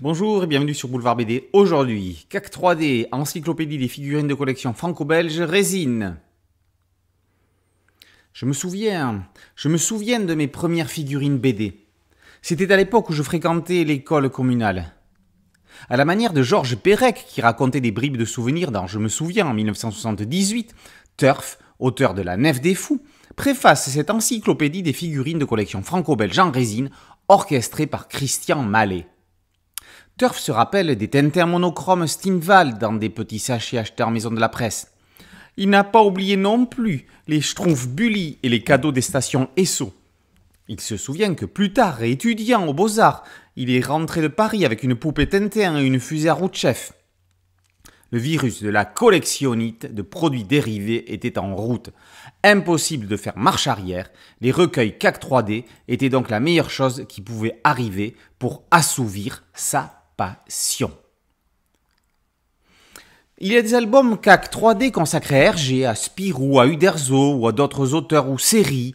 Bonjour et bienvenue sur Boulevard BD. Aujourd'hui, CAC 3D, encyclopédie des figurines de collection franco-belge, résine. Je me souviens, je me souviens de mes premières figurines BD. C'était à l'époque où je fréquentais l'école communale. À la manière de Georges Perec qui racontait des bribes de souvenirs dans Je me souviens en 1978, Turf, auteur de La Nef des Fous, préface cette encyclopédie des figurines de collection franco-belge en résine orchestrée par Christian Mallet. Turf se rappelle des Tintin monochromes Steamval dans des petits sachets achetés en maison de la presse. Il n'a pas oublié non plus les schtroumpfs Bully et les cadeaux des stations Esso. Il se souvient que plus tard, étudiant aux Beaux-Arts, il est rentré de Paris avec une poupée Tintin et une fusée à route chef. Le virus de la collectionnite de produits dérivés était en route. Impossible de faire marche arrière, les recueils CAC 3D étaient donc la meilleure chose qui pouvait arriver pour assouvir sa passion. Il y a des albums CAC 3D consacrés à Hergé, à Spirou, à Uderzo ou à d'autres auteurs ou séries.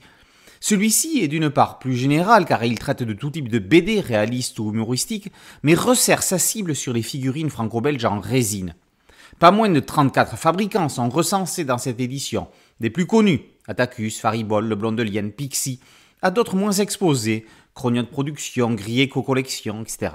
Celui-ci est d'une part plus général car il traite de tout type de BD, réaliste ou humoristique, mais resserre sa cible sur les figurines franco-belges en résine. Pas moins de 34 fabricants sont recensés dans cette édition, des plus connus, Attacus, Faribol, Le Blondelienne, Pixie, à d'autres moins exposés, Cronion de Production, Grieco Collection, etc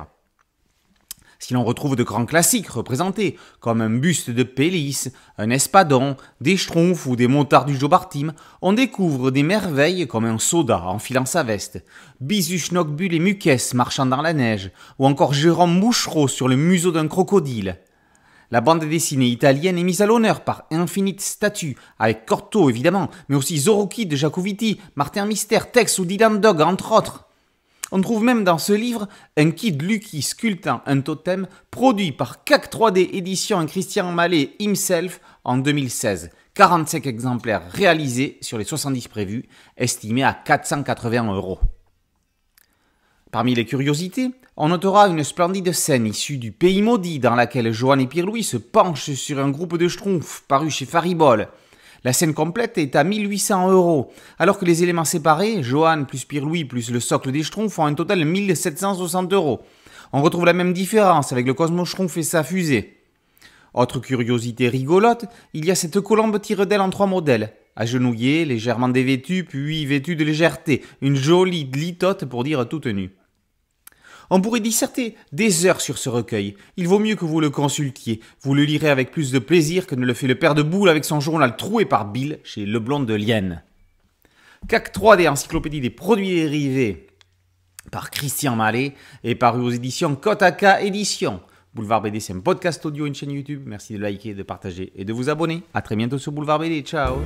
si l'on retrouve de grands classiques représentés, comme un buste de Pélis, un espadon, des schtroumpfs ou des montards du Jobartim, on découvre des merveilles comme un soda enfilant sa veste, Bisu Nocbule et Muquès marchant dans la neige, ou encore Jérôme Mouchereau sur le museau d'un crocodile. La bande dessinée italienne est mise à l'honneur par Infinite Statue, avec Corto évidemment, mais aussi Zorro de Jacoviti, Martin Mystère, Tex ou Dylan Dog entre autres. On trouve même dans ce livre un kit Lucky sculptant un totem produit par CAC 3D Édition et Christian Mallet himself en 2016. 45 exemplaires réalisés sur les 70 prévus, estimés à 480 euros. Parmi les curiosités, on notera une splendide scène issue du Pays maudit dans laquelle Joanne et Pierre-Louis se penchent sur un groupe de schtroumpfs paru chez Faribol. La scène complète est à 1800 euros, alors que les éléments séparés, Johan plus Pierre-Louis plus le socle des Schtroumpfs, font un total de 1760 euros. On retrouve la même différence avec le Cosmo Schtroumpf et sa fusée. Autre curiosité rigolote, il y a cette colombe tire en trois modèles. Agenouillée, légèrement dévêtue, puis vêtue de légèreté, une jolie litote pour dire toute nue. On pourrait disserter des heures sur ce recueil. Il vaut mieux que vous le consultiez. Vous le lirez avec plus de plaisir que ne le fait le père de boule avec son journal troué par Bill chez Leblond de Lienne. CAC 3D, encyclopédie des produits dérivés par Christian Mallet est paru aux éditions Kotaka Éditions. Boulevard BD, c'est un podcast audio, une chaîne YouTube. Merci de liker, de partager et de vous abonner. A très bientôt sur Boulevard BD. Ciao